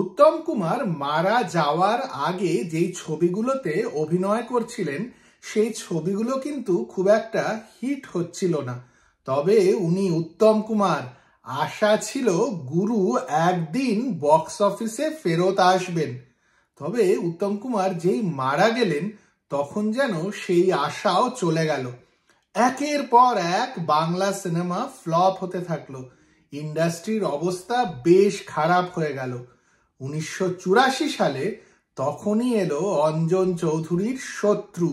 উত্তম কুমার মারা যাওয়ার আগে যেই ছবিগুলোতে অভিনয় করছিলেন সেই ছবিগুলো কিন্তু খুব একটা হিট হচ্ছিল না তবে উনি উত্তম কুমার আশা ছিল গুরু একদিন বক্স অফিসে ফেরত আসবেন তবে উত্তম কুমার যেই মারা গেলেন তখন যেন সেই আশাও চলে গেল একের পর এক বাংলা সিনেমা ফ্লপ হতে থাকলো ইন্ডাস্ট্রির অবস্থা বেশ খারাপ হয়ে গেল উনিশশো সালে তখনই এলো অঞ্জন চৌধুরীর শত্রু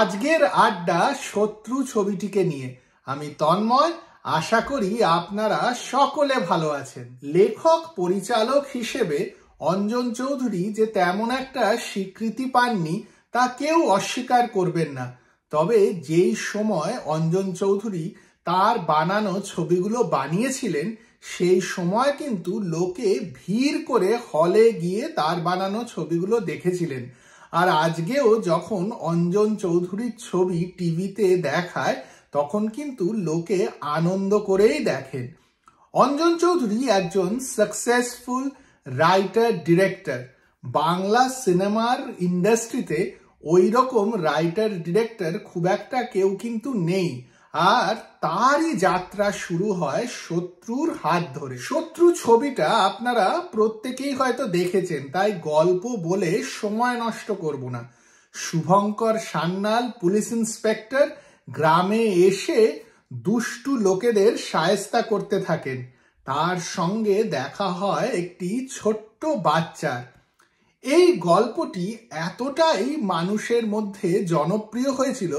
আজকের আড্ডা শত্রু ছবিটিকে নিয়ে আমি তন্ময় আশা করি আপনারা সকলে ভালো আছেন লেখক পরিচালক হিসেবে অঞ্জন চৌধুরী যে তেমন একটা স্বীকৃতি পাননি তা কেউ অস্বীকার করবেন না তবে যেই সময় অঞ্জন চৌধুরী তার বানানো ছবিগুলো বানিয়েছিলেন সেই সময় কিন্তু লোকে ভিড় করে হলে গিয়ে তার বানানো ছবিগুলো দেখেছিলেন আর আজকেও যখন অঞ্জন চৌধুরীর ছবি টিভিতে দেখায় তখন কিন্তু লোকে আনন্দ করেই দেখেন অঞ্জন চৌধুরী একজন সাকসেসফুল রাইটার ডিরেক্টর বাংলা সিনেমার ইন্ডাস্ট্রিতে ওই রকম রাইটার ডিরেক্টর খুব একটা কেউ কিন্তু নেই আর তারই যাত্রা শুরু হয় শত্রুর হাত ধরে শত্রু ছবিটা আপনারা প্রত্যেকেই হয়তো দেখেছেন তাই গল্প বলে সময় নষ্ট করব না শুভঙ্কর সান্নাল পুলিশ ইন্সপেক্টর গ্রামে এসে দুষ্টু লোকেদের সায়স্তা করতে থাকেন তার সঙ্গে দেখা হয় একটি ছোট্ট বাচ্চার এই গল্পটি এতটাই মানুষের মধ্যে জনপ্রিয় হয়েছিল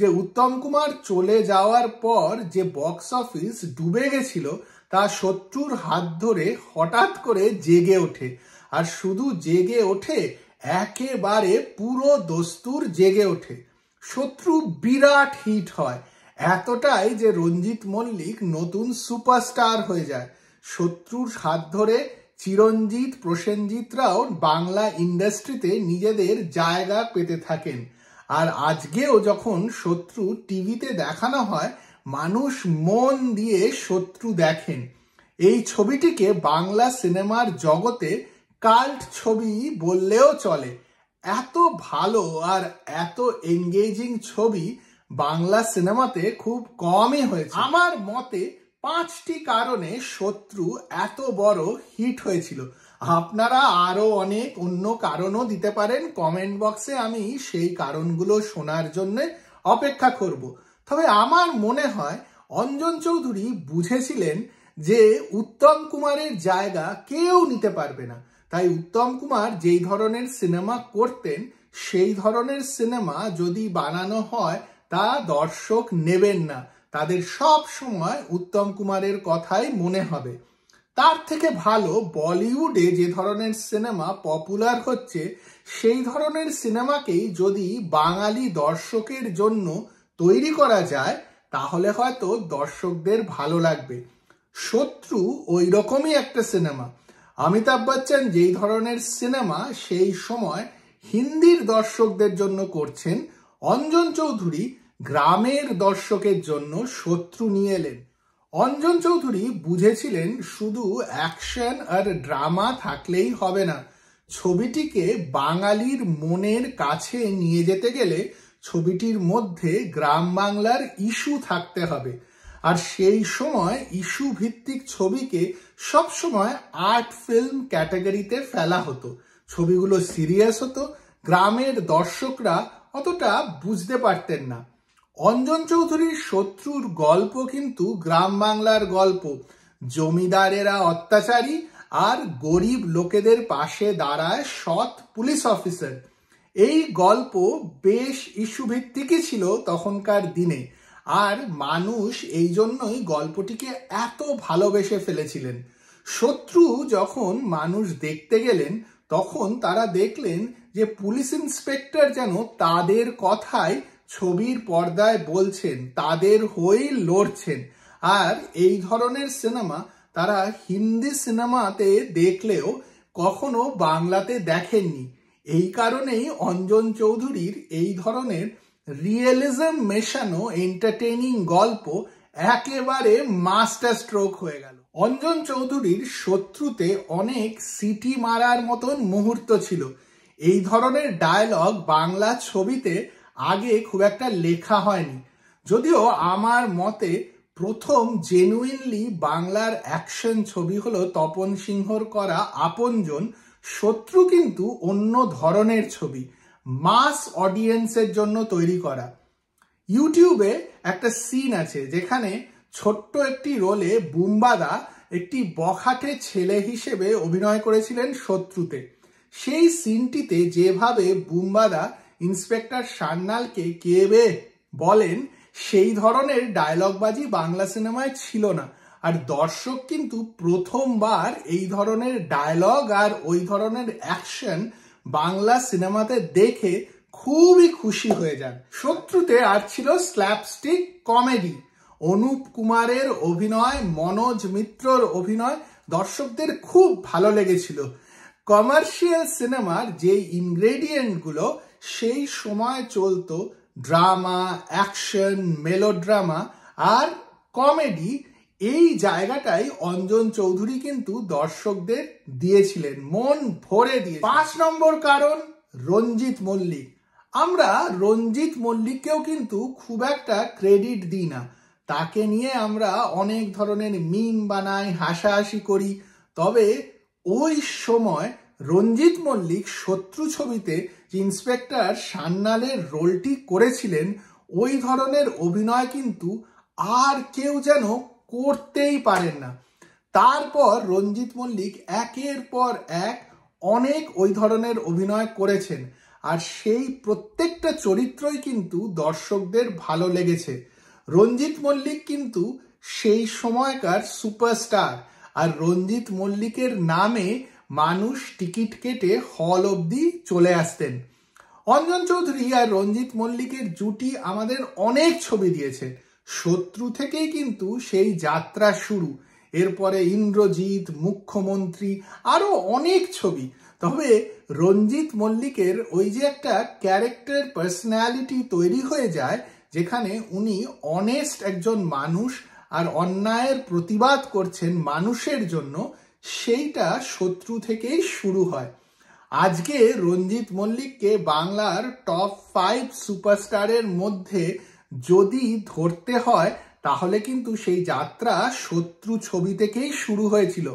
যে উত্তম কুমার চলে যাওয়ার পর যে বক্স অফিস ডুবে গেছিল তা শত্রুর হাত ধরে হঠাৎ করে জেগে ওঠে আর শুধু জেগে ওঠে একেবারে পুরো দস্তুর জেগে ওঠে শত্রু বিরাট হিট হয় এতটাই যে রঞ্জিত মল্লিক নতুন সুপারস্টার হয়ে যায় শত্রুর হাত ধরে চিরঞ্জিত প্রসেনজিৎরাও বাংলা ইন্ডাস্ট্রিতে নিজেদের জায়গা পেতে থাকেন আর আজকেও যখন শত্রু টিভিতে দেখানো হয় মানুষ মন দিয়ে শত্রু দেখেন এই ছবিটিকে বাংলা সিনেমার জগতে কাল্ট ছবি বললেও চলে এত ভালো আর এত এঙ্গেজিং ছবি বাংলা সিনেমাতে খুব কমই হয়েছে আমার মতে পাঁচটি কারণে শত্রু এত বড় হিট হয়েছিল আপনারা আরও অনেক অন্য কারণও দিতে পারেন কমেন্ট বক্সে আমি সেই কারণগুলো শোনার জন্যে অপেক্ষা করব তবে আমার মনে হয় অঞ্জন চৌধুরী বুঝেছিলেন যে উত্তম কুমারের জায়গা কেউ নিতে পারবে না তাই উত্তম কুমার যেই ধরনের সিনেমা করতেন সেই ধরনের সিনেমা যদি বানানো হয় তা দর্শক নেবেন না তাদের সব সময় উত্তম কুমারের কথাই মনে হবে তার থেকে ভালো বলিউডে যে ধরনের সিনেমা পপুলার হচ্ছে সেই ধরনের সিনেমাকেই যদি বাঙালি দর্শকের জন্য তৈরি করা যায় তাহলে হয়তো দর্শকদের ভালো লাগবে শত্রু ওই রকমই একটা সিনেমা অমিতাভ বচ্চন যেই ধরনের সিনেমা সেই সময় হিন্দির দর্শকদের জন্য করছেন অঞ্জন চৌধুরী গ্রামের দর্শকের জন্য শত্রু নিয়ে এলেন অঞ্জন চৌধুরী বুঝেছিলেন শুধু অ্যাকশন আর ড্রামা থাকলেই হবে না ছবিটিকে বাঙালির মনের কাছে নিয়ে যেতে গেলে ছবিটির মধ্যে গ্রাম বাংলার ইস্যু থাকতে হবে আর সেই সময় ইস্যু ভিত্তিক ছবিকে সবসময় আর্ট ফিল্ম ক্যাটাগরিতে ফেলা হতো ছবিগুলো সিরিয়াস হতো গ্রামের দর্শকরা অতটা বুঝতে পারতেন না অঞ্জন চৌধুরীর শত্রুর গল্প কিন্তু গ্রাম বাংলার গল্প জমিদারেরা অত্যাচারী আর গরিব লোকেদের পাশে দাঁড়ায় সৎ পুলিশ অফিসার এই গল্প বেশ ইস্যুভিত্তিকই ছিল তখনকার দিনে আর মানুষ এই জন্যই গল্পটিকে এত ভালোবেসে ফেলেছিলেন শত্রু যখন মানুষ দেখতে গেলেন তখন তারা দেখলেন যে পুলিশ ইন্সপেক্টর যেন তাদের কথায় ছবির পর্দায় বলছেন তাদের হয়ে লড়ছেন আর এই ধরনের সিনেমা তারা হিন্দি সিনেমাতে দেখলেও কখনো বাংলাতে দেখেননি এই কারণেই অঞ্জন চৌধুরীর এই ধরনের রিয়েলিজম মেশানো এন্টারটেইনিং গল্প একেবারে মাস্টার স্ট্রোক হয়ে গেল অঞ্জন চৌধুরীর শত্রুতে অনেক সিটি মারার মতন মুহূর্ত ছিল এই ধরনের ডায়লগ বাংলা ছবিতে আগে খুব একটা লেখা হয়নি যদিও আমার মতে প্রথম জেনুইনলি বাংলার অ্যাকশন ছবি হলো তপন সিংহর করা আপনজন শত্রু কিন্তু অন্য ধরনের ছবি মাস অডিয়েন্সের জন্য তৈরি করা ইউটিউবে একটা সিন আছে যেখানে ছোট্ট একটি রোলে বুম্বাদা একটি বখাটে ছেলে হিসেবে অভিনয় করেছিলেন শত্রুতে সেই সিনটিতে যেভাবে বুম্বাদা ইন্সপেক্টর সান্নালকে বে বলেন সেই ধরনের ডায়লগবাজি বাংলা সিনেমায় ছিল না আর দর্শক কিন্তু প্রথমবার এই ধরনের ডায়লগ আর ওই ধরনের অ্যাকশন বাংলা সিনেমাতে দেখে খুবই খুশি হয়ে যান শত্রুতে আর ছিল স্ল্যাপস্টিক কমেডি অনুপ কুমারের অভিনয় মনোজ মিত্রর অভিনয় দর্শকদের খুব ভালো লেগেছিল কমার্শিয়াল সিনেমার যে ইনগ্রেডিয়েন্টগুলো সেই সময় চলত ড্রামা অ্যাকশন মেলোড্রামা আর কমেডি এই জায়গাটাই অঞ্জন চৌধুরী কিন্তু দর্শকদের দিয়েছিলেন মন ভরে দিয়ে পাঁচ নম্বর কারণ রঞ্জিত মল্লিক আমরা রঞ্জিত মল্লিককেও কিন্তু খুব একটা ক্রেডিট দিই না তাকে নিয়ে আমরা অনেক ধরনের মিম বানাই হাসাহাসি করি তবে ওই সময় রঞ্জিত মল্লিক শত্রু ছবিতে ইন্সপেক্টর সান্নালের রোলটি করেছিলেন ওই ধরনের অভিনয় কিন্তু আর কেউ যেন করতেই পারেন না তারপর রঞ্জিত মল্লিক একের পর এক অনেক ওই ধরনের অভিনয় করেছেন আর সেই প্রত্যেকটা চরিত্রই কিন্তু দর্শকদের ভালো লেগেছে রঞ্জিত মল্লিক কিন্তু সেই সময়কার সুপারস্টার আর রঞ্জিত মল্লিকের নামে মানুষ টিকিট কেটে হল অব্দি চলে আসতেন অঞ্জন চৌধুরী আর রঞ্জিত মল্লিকের জুটি আমাদের অনেক ছবি দিয়েছে শত্রু থেকেই কিন্তু সেই যাত্রা শুরু এরপরে ইন্দ্রজিৎ মুখ্যমন্ত্রী আরও অনেক ছবি তবে রঞ্জিত মল্লিকের ওই যে একটা ক্যারেক্টার পার্সোনালিটি তৈরি হয়ে যায় যেখানে উনি অনেস্ট একজন মানুষ আর অন্যায়ের প্রতিবাদ করছেন মানুষের জন্য সেইটা শত্রু থেকেই শুরু হয় আজকে রঞ্জিত মল্লিককে বাংলার টপ ফাইভ সুপারস্টারের মধ্যে যদি ধরতে হয় তাহলে কিন্তু সেই যাত্রা শত্রু ছবি থেকেই শুরু হয়েছিল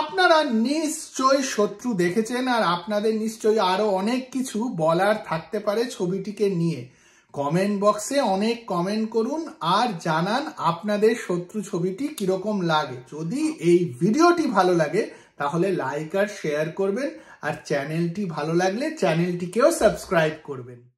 আপনারা নিশ্চয়ই শত্রু দেখেছেন আর আপনাদের নিশ্চয়ই আরও অনেক কিছু বলার থাকতে পারে ছবিটিকে নিয়ে কমেন্ট বক্সে অনেক কমেন্ট করুন আর জানান আপনাদের শত্রু ছবিটি কীরকম লাগে যদি এই ভিডিওটি ভালো লাগে তাহলে লাইক আর শেয়ার করবেন আর চ্যানেলটি ভালো লাগলে চ্যানেলটিকেও সাবস্ক্রাইব করবেন